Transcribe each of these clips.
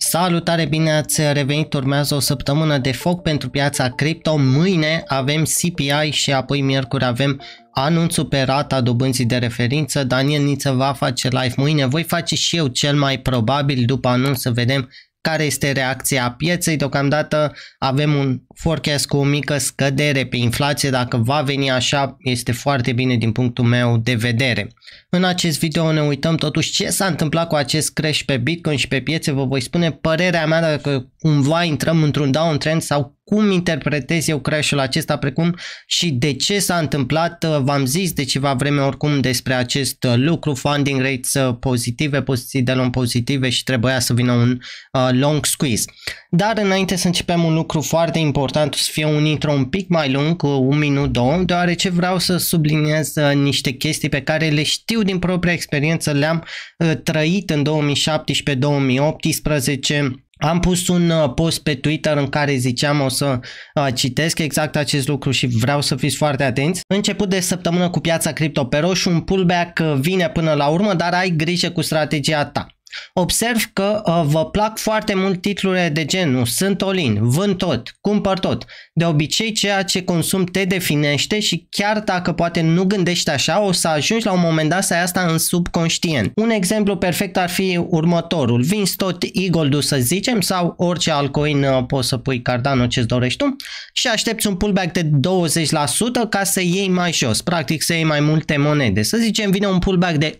Salutare, bine ați revenit, urmează o săptămână de foc pentru piața cripto. Mâine avem CPI și apoi miercuri avem anunțul pe rata dobânzii de referință. Daniel Niță va face live mâine, voi face și eu cel mai probabil după anunț să vedem care este reacția pieței. Deocamdată avem un forecast cu o mică scădere pe inflație, dacă va veni așa este foarte bine din punctul meu de vedere. În acest video ne uităm totuși ce s-a întâmplat cu acest crash pe Bitcoin și pe piețe, vă voi spune părerea mea dacă cumva intrăm într-un downtrend sau cum interpretez eu crash-ul acesta, precum și de ce s-a întâmplat. Uh, v-am zis de ceva vreme oricum despre acest uh, lucru, funding rates uh, pozitive, poziții de long pozitive și trebuia să vină un long squeeze. Dar înainte să începem un lucru foarte important, să fie un intro un pic mai lung, un minut, două, deoarece vreau să subliniez niște chestii pe care le știu din propria experiență, le-am trăit în 2017-2018, am pus un uh, post pe Twitter în care ziceam o să uh, citesc exact acest lucru și vreau să fiți foarte atenți. Început de săptămână cu piața cripto pe roșu, un pullback uh, vine până la urmă, dar ai grijă cu strategia ta. Observ că uh, vă plac foarte mult titlurile de genul sunt olin, vând tot, cumpăr tot. De obicei ceea ce consum te definește și chiar dacă poate nu gândești așa, o să ajungi la un moment dat să ai asta în subconștient. Un exemplu perfect ar fi următorul. Vinzi tot e să zicem sau orice altcoin uh, poți să pui Cardano ce-ți dorești tu și aștepți un pullback de 20% ca să iei mai jos, practic să iei mai multe monede. Să zicem vine un pullback de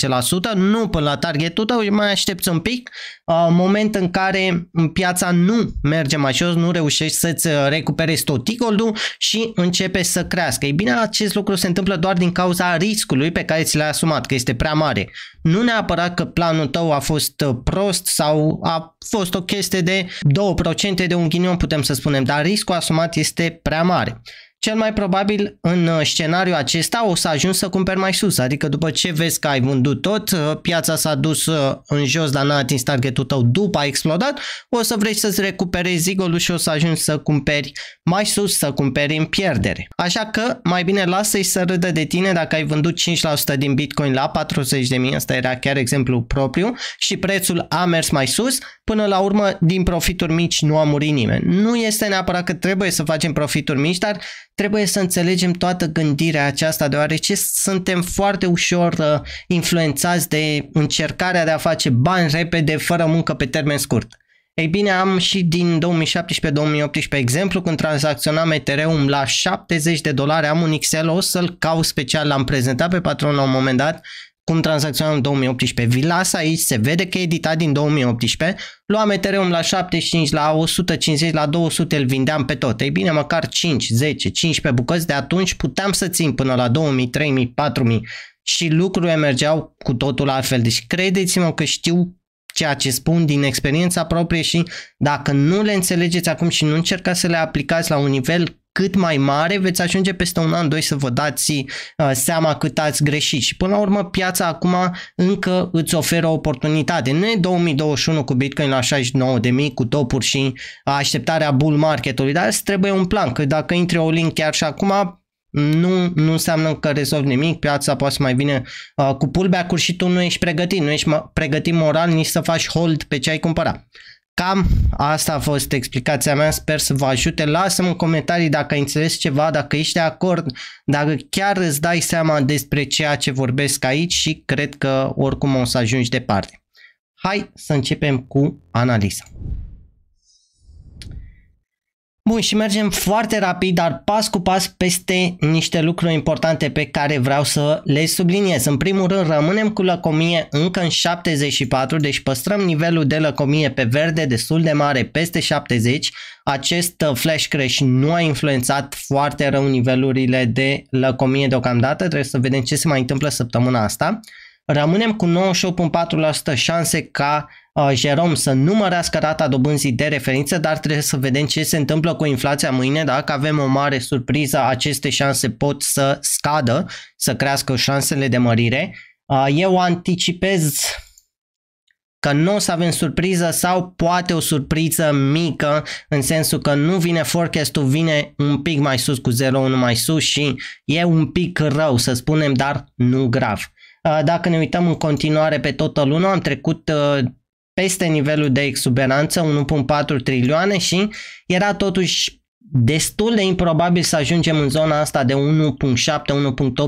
18%, nu până la targetul tot da, mai aștepți un pic, uh, moment în care piața nu merge mai jos, nu reușești să-ți uh, recuperezi tot ticolul și începe să crească. Ei bine, acest lucru se întâmplă doar din cauza riscului pe care ți l-ai asumat, că este prea mare. Nu neapărat că planul tău a fost uh, prost sau a fost o chestie de 2% de un ghinion, putem să spunem, dar riscul asumat este prea mare cel mai probabil în uh, scenariul acesta o să ajungi să cumperi mai sus, adică după ce vezi că ai vândut tot, uh, piața s-a dus uh, în jos, dar n-a atins targetul tău după a explodat, o să vrei să-ți recuperezi zigolul și o să ajungi să cumperi mai sus, să cumperi în pierdere. Așa că mai bine lasă-i să râdă de tine dacă ai vândut 5% din Bitcoin la 40.000, asta era chiar exemplu propriu, și prețul a mers mai sus, până la urmă din profituri mici nu a murit nimeni. Nu este neapărat că trebuie să facem profituri mici, dar trebuie să înțelegem toată gândirea aceasta, deoarece suntem foarte ușor uh, influențați de încercarea de a face bani repede, fără muncă pe termen scurt. Ei bine, am și din 2017-2018 exemplu, când tranzacționam Ethereum la 70 de dolari, am un XL, o să-l caut special, l-am prezentat pe patron la un moment dat cum tranzacționam în 2018. las aici se vede că e editat din 2018. Luam Ethereum la 75, la 150, la 200, îl vindeam pe tot. Ei bine, măcar 5, 10, 15 bucăți de atunci puteam să țin până la 2000, 3000, 4000 și lucrurile mergeau cu totul altfel. Deci credeți-mă că știu ceea ce spun din experiența proprie și dacă nu le înțelegeți acum și nu încercați să le aplicați la un nivel cât mai mare, veți ajunge peste un an, doi să vă dați uh, seama cât ați greșit. Și până la urmă, piața acum încă îți oferă o oportunitate. Nu e 2021 cu Bitcoin la 69.000, cu topuri și așteptarea bull marketului, dar îți trebuie un plan, că dacă intri o link chiar și acum, nu, nu înseamnă că rezolvi nimic, piața poate să mai vine uh, cu pullback și tu nu ești pregătit, nu ești pregătit moral nici să faci hold pe ce ai cumpărat. Cam asta a fost explicația mea, sper să vă ajute. Lasă-mi în comentarii dacă ai înțeles ceva, dacă ești de acord, dacă chiar îți dai seama despre ceea ce vorbesc aici și cred că oricum o să ajungi departe. Hai să începem cu analiza. Bun, și mergem foarte rapid, dar pas cu pas peste niște lucruri importante pe care vreau să le subliniez. În primul rând, rămânem cu lăcomie încă în 74, deci păstrăm nivelul de lăcomie pe verde destul de mare, peste 70. Acest uh, flash crash nu a influențat foarte rău nivelurile de lăcomie deocamdată, trebuie să vedem ce se mai întâmplă săptămâna asta. Rămânem cu 98,4% șanse ca uh, Jerome să nu mărească rata dobânzii de referință, dar trebuie să vedem ce se întâmplă cu inflația mâine. Dacă avem o mare surpriză, aceste șanse pot să scadă, să crească șansele de mărire. Uh, eu anticipez că nu o să avem surpriză sau poate o surpriză mică în sensul că nu vine forecast-ul, vine un pic mai sus cu 0,1 mai sus și e un pic rău să spunem, dar nu grav. Uh, dacă ne uităm în continuare pe toată luna, am trecut uh, peste nivelul de exuberanță, 1.4 trilioane și era totuși destul de improbabil să ajungem în zona asta de 1.7-1.8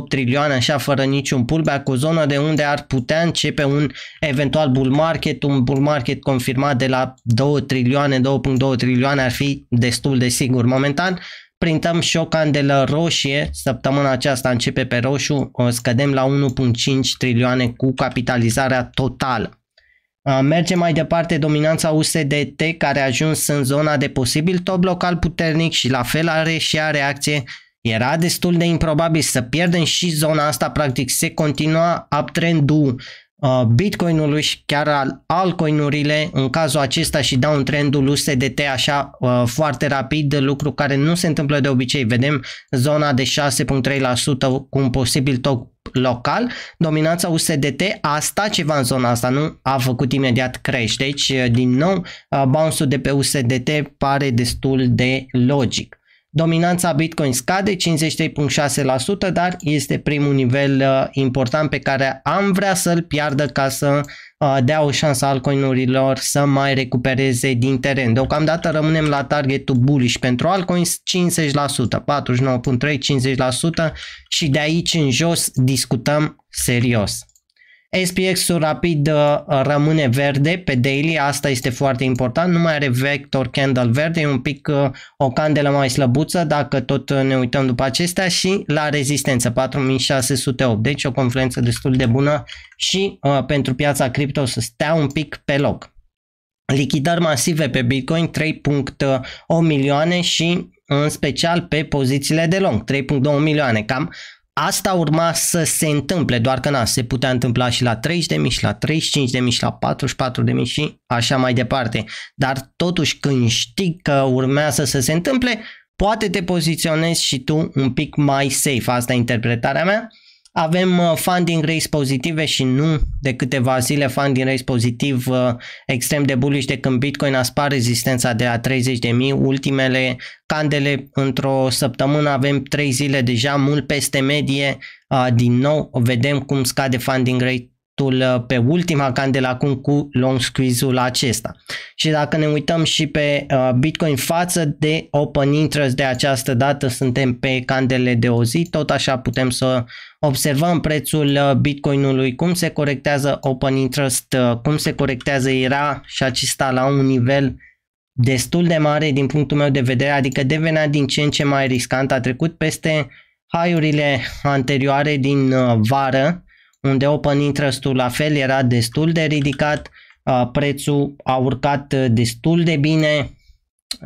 trilioane, așa fără niciun pullback, o zonă de unde ar putea începe un eventual bull market, un bull market confirmat de la 2 trilioane, 2.2 trilioane ar fi destul de sigur momentan printăm și o candelă roșie, săptămâna aceasta începe pe roșu, scădem la 1.5 trilioane cu capitalizarea totală. Mergem mai departe dominanța USDT care a ajuns în zona de posibil top local puternic și la fel are și a reacție. Era destul de improbabil să pierdem și zona asta, practic se continua uptrend-ul Uh, Bitcoinului și chiar al altcoinurile, în cazul acesta și un trendul USDT așa uh, foarte rapid, lucru care nu se întâmplă de obicei. Vedem zona de 6.3% cu un posibil top local, dominanța USDT a stat ceva în zona asta, nu a făcut imediat crash. Deci, uh, din nou, bounce-ul de pe USDT pare destul de logic. Dominanța Bitcoin scade 53.6%, dar este primul nivel uh, important pe care am vrea să-l piardă ca să uh, dea o șansă altcoinurilor să mai recupereze din teren. Deocamdată rămânem la targetul bullish pentru altcoins 50%, 49.3, 50% și de aici în jos discutăm serios. SPX-ul rapid uh, rămâne verde pe daily, asta este foarte important, nu mai are vector candle verde, e un pic uh, o candelă mai slăbuță dacă tot uh, ne uităm după acestea și la rezistență 4608, deci o confluență destul de bună și uh, pentru piața cripto să stea un pic pe loc. Lichidări masive pe Bitcoin 3.8 milioane și în special pe pozițiile de long, 3.2 milioane. Cam Asta urma să se întâmple, doar că na, se putea întâmpla și la 30.000 și la 35.000 și la 44.000 și așa mai departe. Dar totuși când știi că urmează să se întâmple, poate te poziționezi și tu un pic mai safe. Asta e interpretarea mea. Avem uh, funding raise pozitive și nu de câteva zile funding raise pozitiv uh, extrem de bullish de când Bitcoin a spart rezistența de la 30.000, ultimele candele într-o săptămână, avem 3 zile deja mult peste medie, uh, din nou vedem cum scade funding rate impactul uh, pe ultima candela acum cu long squeeze-ul acesta. Și dacă ne uităm și pe uh, Bitcoin față de open interest de această dată, suntem pe candele de o zi, tot așa putem să observăm prețul uh, Bitcoinului, cum se corectează open interest, cum se corectează era și acesta la un nivel destul de mare din punctul meu de vedere, adică devenea din ce în ce mai riscant, a trecut peste haiurile anterioare din vară, unde open interest la fel era destul de ridicat, uh, prețul a urcat uh, destul de bine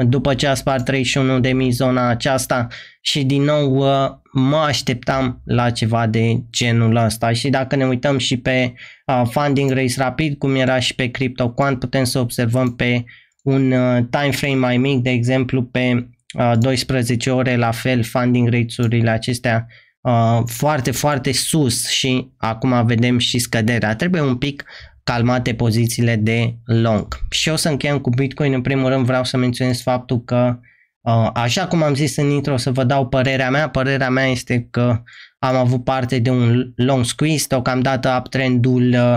după ce a spart 31 de mii zona aceasta și din nou uh, mă așteptam la ceva de genul ăsta și dacă ne uităm și pe funding race rapid cum era și pe CryptoQuant putem să observăm pe un time frame mai mic, de exemplu pe 12 ore la fel funding rates-urile acestea Uh, foarte, foarte sus și acum vedem și scăderea. Trebuie un pic calmate pozițiile de long. Și o să încheiem cu Bitcoin. În primul rând vreau să menționez faptul că uh, Așa cum am zis în intro, o să vă dau părerea mea. Părerea mea este că am avut parte de un long squeeze. Deocamdată uptrendul uh,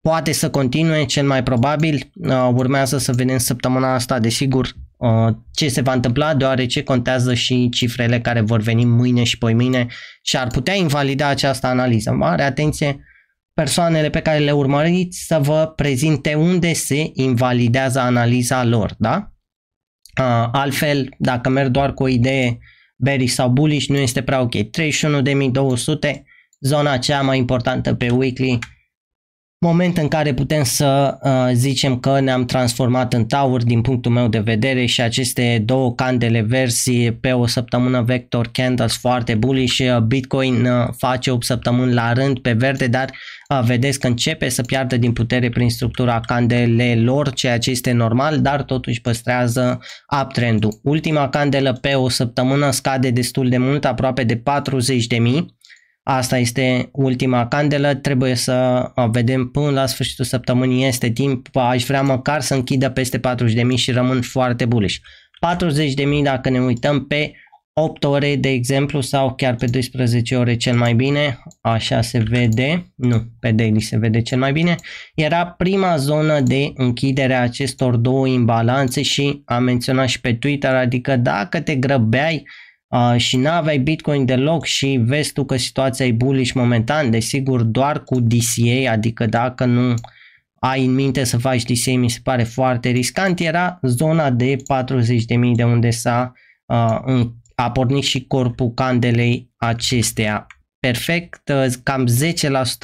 poate să continue, cel mai probabil. Urmează să vedem săptămâna asta, desigur, Uh, ce se va întâmpla, deoarece contează și cifrele care vor veni mâine și mâine și ar putea invalida această analiză. Mare atenție persoanele pe care le urmăriți să vă prezinte unde se invalidează analiza lor, da? Uh, altfel, dacă merg doar cu o idee bearish sau bullish, nu este prea ok. 31.200, zona cea mai importantă pe weekly, moment în care putem să uh, zicem că ne-am transformat în tauri din punctul meu de vedere și aceste două candele versi pe o săptămână vector candles foarte bullish, uh, Bitcoin uh, face 8 săptămâni la rând pe verde, dar uh, vedeți că începe să piardă din putere prin structura candelelor, ceea ce este normal, dar totuși păstrează uptrend-ul. Ultima candelă pe o săptămână scade destul de mult, aproape de 40 de mii Asta este ultima candelă, trebuie să vedem până la sfârșitul săptămânii este timp, aș vrea măcar să închidă peste 40.000 și rămân foarte bullish. 40.000 dacă ne uităm pe 8 ore de exemplu sau chiar pe 12 ore cel mai bine, așa se vede, nu, pe daily se vede cel mai bine, era prima zonă de închidere a acestor două imbalanțe și am menționat și pe Twitter, adică dacă te grăbeai uh, și n-aveai Bitcoin deloc și vezi tu că situația e bullish momentan, desigur doar cu DCA, adică dacă nu ai în minte să faci DCA, mi se pare foarte riscant, era zona de 40.000 de unde s-a uh, a pornit și corpul candelei acesteia. Perfect, uh, cam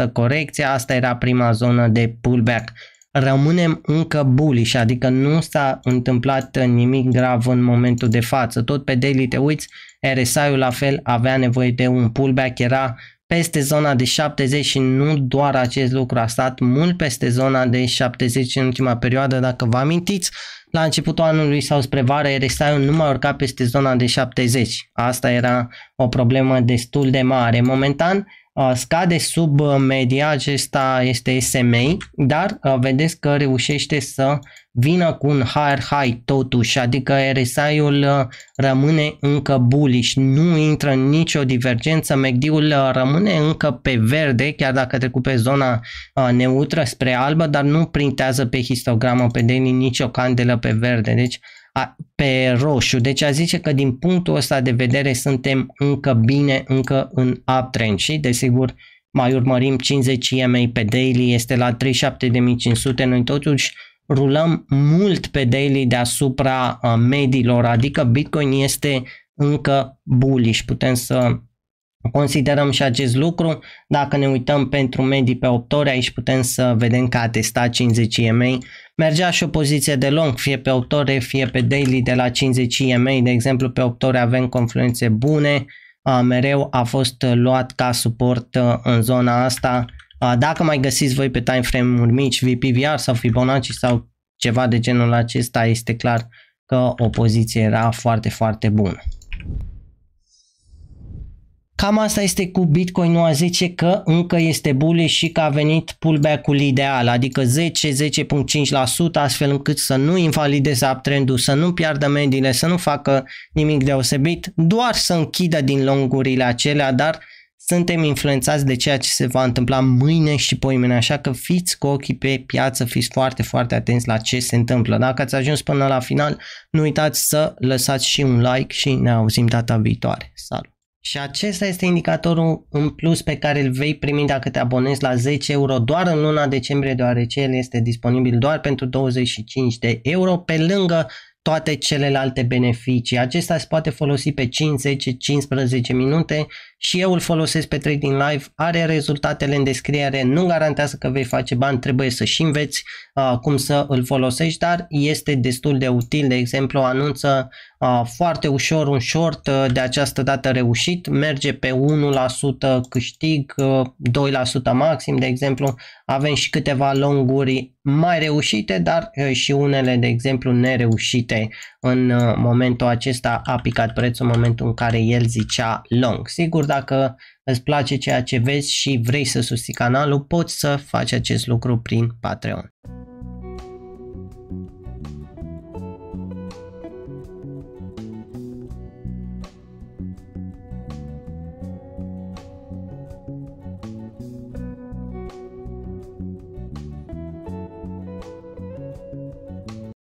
10% corecție, asta era prima zonă de pullback rămânem încă bullish, adică nu s-a întâmplat nimic grav în momentul de față. Tot pe daily te uiți, RSI-ul la fel avea nevoie de un pullback, era peste zona de 70 și nu doar acest lucru a stat mult peste zona de 70 în ultima perioadă, dacă vă amintiți, la începutul anului sau spre vară RSI-ul nu mai urca peste zona de 70. Asta era o problemă destul de mare. Momentan Uh, scade sub uh, media, acesta este SMA, dar uh, vedeți că reușește să vină cu un higher high totuși, adică RSI-ul rămâne încă bullish, nu intră nicio divergență, MACD-ul rămâne încă pe verde, chiar dacă a trecut pe zona neutră spre albă, dar nu printează pe histogramă pe daily nicio candelă pe verde, deci a, pe roșu. Deci a zice că din punctul ăsta de vedere suntem încă bine, încă în uptrend și desigur mai urmărim 50 EMA pe daily, este la 37.500, noi totuși rulăm mult pe daily deasupra mediilor, adică Bitcoin este încă bullish. Putem să Considerăm și acest lucru. Dacă ne uităm pentru medii pe 8 ore, aici putem să vedem că a testat 50 EMA. Mergea și o poziție de long, fie pe 8 ore, fie pe daily de la 50 EMA. De exemplu, pe 8 ore avem confluențe bune. Mereu a fost luat ca suport uh, în zona asta. Dacă mai găsiți voi pe time frame uri mici, VPVR sau Fibonacci sau ceva de genul acesta, este clar că o poziție era foarte, foarte bună. Cam asta este cu Bitcoin nu a 10 că încă este bullish și că a venit pullback-ul ideal, adică 10-10.5% astfel încât să nu invalideze uptrend-ul, să nu piardă mediile, să nu facă nimic deosebit, doar să închidă din lungurile acelea, dar suntem influențați de ceea ce se va întâmpla mâine și poimene, așa că fiți cu ochii pe piață, fiți foarte, foarte atenți la ce se întâmplă. Dacă ați ajuns până la final, nu uitați să lăsați și un like și ne auzim data viitoare. Salut! Și acesta este indicatorul în plus pe care îl vei primi dacă te abonezi la 10 euro doar în luna decembrie, deoarece el este disponibil doar pentru 25 de euro, pe lângă toate celelalte beneficii. Acesta se poate folosi pe 5, 10, 15 minute și eu îl folosesc pe Trading Live. Are rezultatele în descriere, nu garantează că vei face bani, trebuie să și înveți uh, cum să îl folosești, dar este destul de util. De exemplu, anunță Uh, foarte ușor un short, uh, de această dată reușit, merge pe 1% câștig, 2% uh, maxim, de exemplu, avem și câteva longuri mai reușite, dar și unele, de exemplu, nereușite în momentul acesta a picat prețul, în momentul în care el zicea long. Sigur, dacă îți place ceea ce vezi și vrei să susții canalul, poți să faci acest lucru prin Patreon.